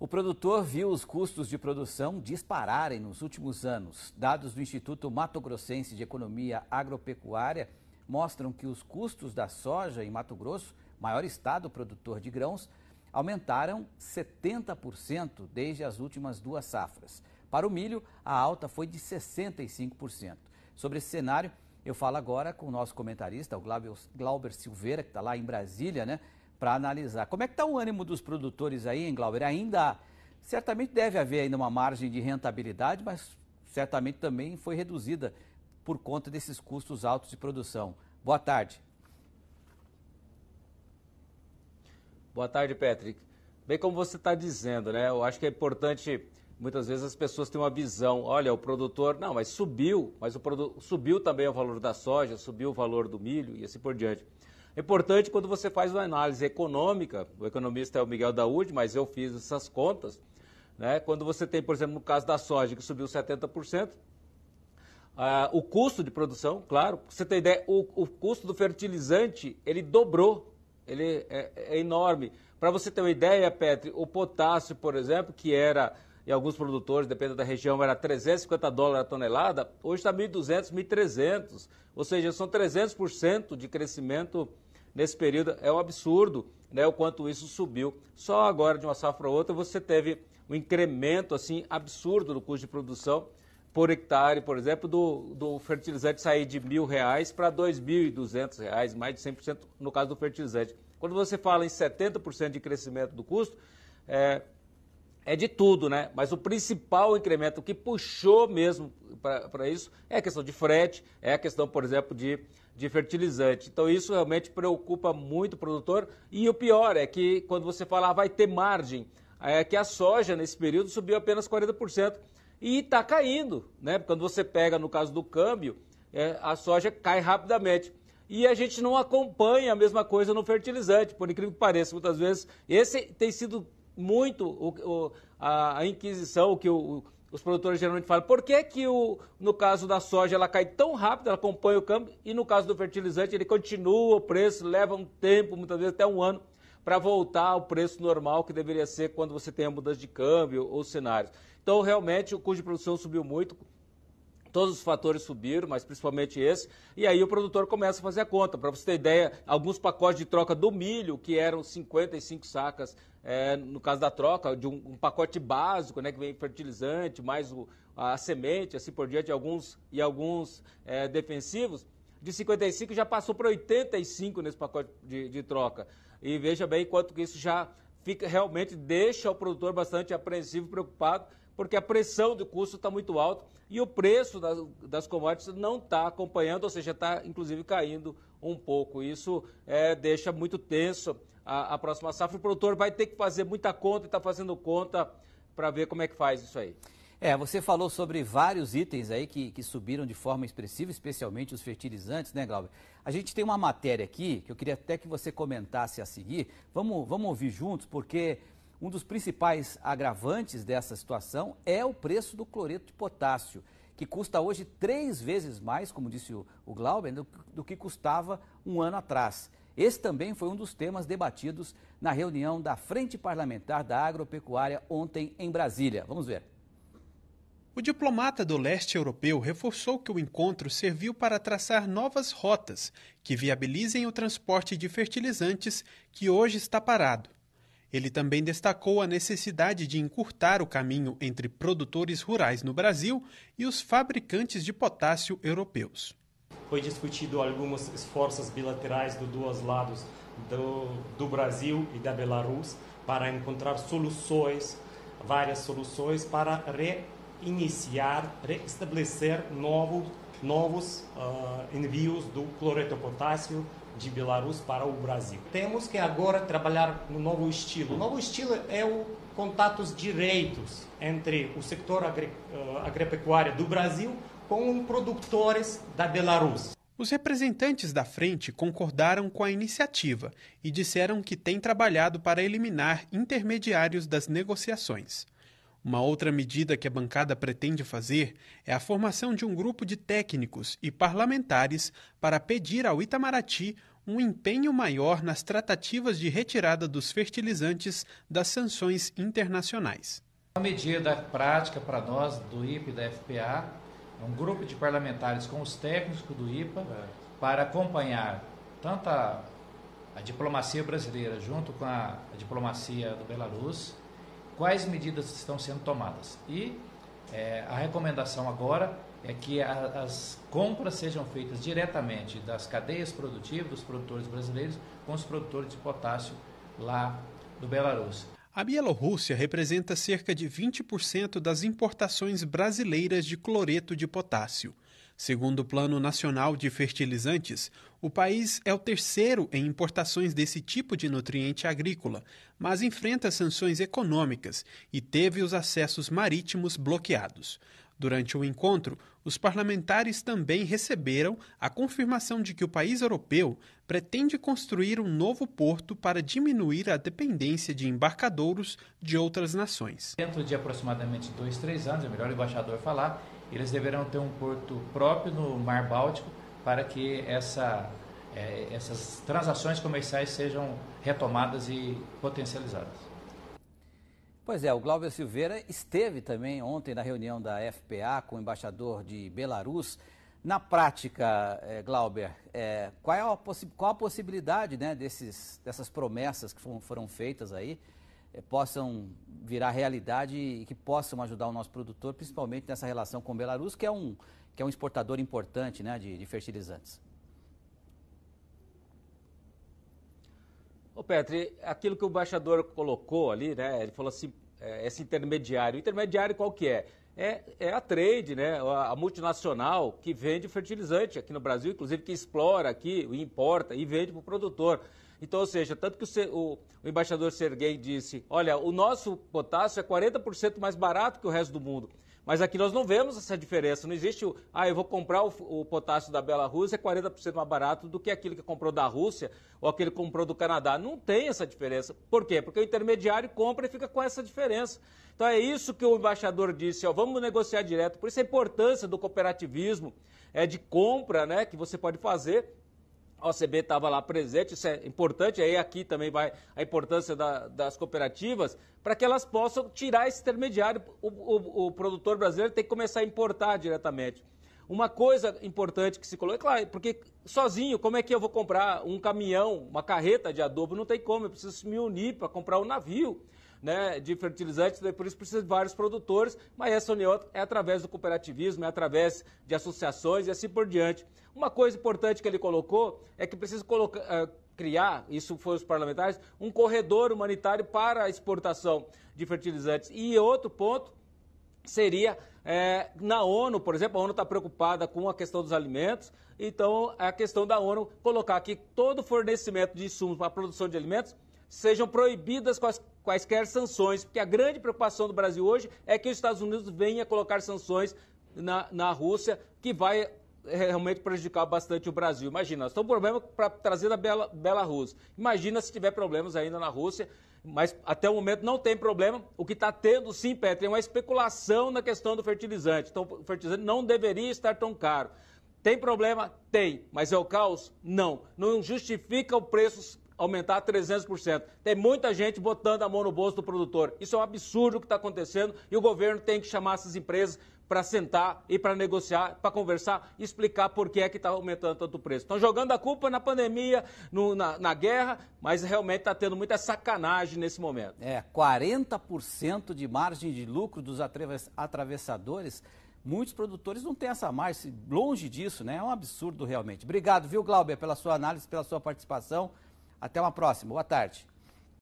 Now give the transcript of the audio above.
O produtor viu os custos de produção dispararem nos últimos anos. Dados do Instituto Mato Grossense de Economia Agropecuária mostram que os custos da soja em Mato Grosso, maior estado produtor de grãos, aumentaram 70% desde as últimas duas safras. Para o milho, a alta foi de 65%. Sobre esse cenário, eu falo agora com o nosso comentarista, o Glauber Silveira, que está lá em Brasília, né? para analisar. Como é que está o ânimo dos produtores aí, Glauber? Ainda, certamente deve haver ainda uma margem de rentabilidade, mas certamente também foi reduzida por conta desses custos altos de produção. Boa tarde. Boa tarde, Patrick. Bem como você está dizendo, né? Eu acho que é importante, muitas vezes as pessoas têm uma visão, olha, o produtor, não, mas subiu, mas o produto subiu também o valor da soja, subiu o valor do milho e assim por diante. É importante quando você faz uma análise econômica, o economista é o Miguel Daúde, mas eu fiz essas contas, né? quando você tem, por exemplo, no caso da soja, que subiu 70%, ah, o custo de produção, claro, você tem ideia, o, o custo do fertilizante, ele dobrou, ele é, é enorme. Para você ter uma ideia, Petri, o potássio, por exemplo, que era, em alguns produtores, dependendo da região, era 350 dólares a tonelada, hoje está 1.200, 1.300, ou seja, são 300% de crescimento nesse período. É um absurdo né, o quanto isso subiu. Só agora, de uma safra para outra, você teve um incremento assim absurdo do custo de produção por hectare, por exemplo, do, do fertilizante sair de mil reais para dois mil e duzentos reais, mais de 100% no caso do fertilizante. Quando você fala em 70% de crescimento do custo, é, é de tudo, né? Mas o principal incremento que puxou mesmo para isso é a questão de frete, é a questão, por exemplo, de de fertilizante. Então isso realmente preocupa muito o produtor. E o pior é que quando você fala ah, vai ter margem, é que a soja nesse período subiu apenas 40% e está caindo, né? Quando você pega no caso do câmbio, é, a soja cai rapidamente. E a gente não acompanha a mesma coisa no fertilizante, por incrível que pareça. Muitas vezes esse tem sido muito o, o, a, a, inquisição que o, os produtores geralmente falam, por que, que o, no caso da soja ela cai tão rápido, ela acompanha o câmbio, e no caso do fertilizante ele continua o preço, leva um tempo, muitas vezes até um ano, para voltar ao preço normal que deveria ser quando você tem a mudança de câmbio ou cenários. Então, realmente, o custo de produção subiu muito, Todos os fatores subiram, mas principalmente esse. E aí o produtor começa a fazer a conta. Para você ter ideia, alguns pacotes de troca do milho, que eram 55 sacas é, no caso da troca, de um, um, pacote básico, né, que vem fertilizante, mais o, a semente, assim por diante, alguns, e alguns é, defensivos, de 55 já passou para 85 nesse pacote de, de troca. E veja bem quanto que isso já fica realmente deixa o produtor bastante apreensivo, preocupado porque a pressão do custo está muito alta e o preço das, das commodities não está acompanhando, ou seja, está inclusive caindo um pouco. Isso é, deixa muito tenso a, a, próxima safra. O produtor vai ter que fazer muita conta e está fazendo conta para ver como é que faz isso aí. É, você falou sobre vários itens aí que, que subiram de forma expressiva, especialmente os fertilizantes, né, Glauber? A gente tem uma matéria aqui que eu queria até que você comentasse a seguir. Vamos, vamos ouvir juntos, porque um dos principais agravantes dessa situação é o preço do cloreto de potássio, que custa hoje três vezes mais, como disse o, Glauber, do que custava um ano atrás. Esse também foi um dos temas debatidos na reunião da Frente Parlamentar da Agropecuária ontem em Brasília. Vamos ver. O diplomata do leste europeu reforçou que o encontro serviu para traçar novas rotas que viabilizem o transporte de fertilizantes que hoje está parado. Ele também destacou a necessidade de encurtar o caminho entre produtores rurais no Brasil e os fabricantes de potássio europeus. Foi discutido alguns esforços bilaterais dos dois lados, do, do Brasil e da Belarus, para encontrar soluções, várias soluções para reiniciar, reestabelecer novo, novos uh, envios do cloreto potássio de Belarus para o Brasil. Temos que agora trabalhar no novo estilo. O novo estilo é o contatos direitos entre o setor agri, eh, agropecuário do Brasil com produtores da Belarus. Os representantes da frente concordaram com a iniciativa e disseram que têm trabalhado para eliminar intermediários das negociações. Uma outra medida que a bancada pretende fazer é a formação de um grupo de técnicos e parlamentares para pedir ao Itamaraty um empenho maior nas tratativas de retirada dos fertilizantes das sanções internacionais. Uma medida prática para nós do IPA e da FPA, é um grupo de parlamentares com os técnicos do IPA para acompanhar tanto a, a diplomacia brasileira junto com a, a diplomacia do Belarus, quais medidas estão sendo tomadas. E é, a recomendação agora é que a, as compras sejam feitas diretamente das cadeias produtivas dos produtores brasileiros com os produtores de potássio lá do Belarus. A Bielorrússia representa cerca de 20% das importações brasileiras de cloreto de potássio. Segundo o Plano Nacional de Fertilizantes, o país é o terceiro em importações desse tipo de nutriente agrícola, mas enfrenta sanções econômicas e teve os acessos marítimos bloqueados. Durante o encontro, os parlamentares também receberam a confirmação de que o país europeu pretende construir um novo porto para diminuir a dependência de embarcadouros de outras nações. Dentro de aproximadamente dois, três anos, é melhor o embaixador falar, eles deverão ter um porto próprio no Mar Báltico para que essa, é, essas transações comerciais sejam retomadas e potencializadas. Pois é, o Glauber Silveira esteve também ontem na reunião da FPA com o embaixador de Belarus. Na prática, é, Glauber, é, qual, é a qual a possibilidade né, desses, dessas promessas que foram, foram feitas aí eh, possam virar realidade e que possam ajudar o nosso produtor, principalmente nessa relação com o Belarus, que é um, que é um exportador importante né, de, de fertilizantes. Ô Petri, aquilo que o embaixador colocou ali, né, ele falou assim, eh, esse intermediário, o intermediário qual que é? é, é a trade, né? a, a multinacional que vende fertilizante aqui no Brasil, inclusive que explora aqui, importa e vende para o produtor. Então, ou seja, tanto que o, o, o embaixador Serguei disse: olha, o nosso potássio é 40% mais barato que o resto do mundo. Mas aqui nós não vemos essa diferença. Não existe, o, ah, eu vou comprar o, o potássio da Bela é 40% mais barato do que aquele que comprou da Rússia ou aquele que comprou do Canadá. Não tem essa diferença. Por quê? Porque o intermediário compra e fica com essa diferença. Então é isso que o embaixador disse, ó, vamos negociar direto. Por isso a importância do cooperativismo, é de compra, né, que você pode fazer a OCB estava lá presente, isso é importante, aí aqui também vai a importância da, das cooperativas, para que elas possam tirar esse intermediário. O, o, o, produtor brasileiro tem que começar a importar diretamente. Uma coisa importante que se coloca, é claro, porque sozinho, como é que eu vou comprar um caminhão, uma carreta de adubo? Não tem como, eu preciso me unir para comprar um navio né, de fertilizantes, né, por isso precisa de vários produtores, mas essa união é através do cooperativismo, é através de associações e assim por diante. Uma coisa importante que ele colocou é que precisa colocar eh, criar, isso foi os parlamentares, um corredor humanitário para a exportação de fertilizantes. E outro ponto seria é, na ONU, por exemplo, a ONU está preocupada com a questão dos alimentos, então a questão da ONU colocar que todo fornecimento de insumos para a produção de alimentos sejam proibidas quais, quaisquer sanções, porque a grande preocupação do Brasil hoje é que os Estados Unidos venham a colocar sanções na, na Rússia, que vai é, realmente prejudicar bastante o Brasil. Imagina, nós temos um problema para trazer da Bela, Rússia Imagina se tiver problemas ainda na Rússia, mas até o momento não tem problema. O que está tendo, sim, Petra, é uma especulação na questão do fertilizante. Então, o fertilizante não deveria estar tão caro. Tem problema? Tem. Mas é o caos? Não. Não justifica o preço aumentar 300%. Tem muita gente botando a mão no bolso do produtor. Isso é um absurdo o que está acontecendo e o governo tem que chamar essas empresas para sentar e para negociar, para conversar e explicar por que é que está aumentando tanto o preço. Estão jogando a culpa na pandemia, no, na, na, guerra, mas realmente está tendo muita sacanagem nesse momento. É, 40% de margem de lucro dos atravessadores. Muitos produtores não têm essa margem, longe disso, né? É um absurdo realmente. Obrigado, viu, Glauber, pela sua análise, pela sua participação. Até uma próxima. Boa tarde.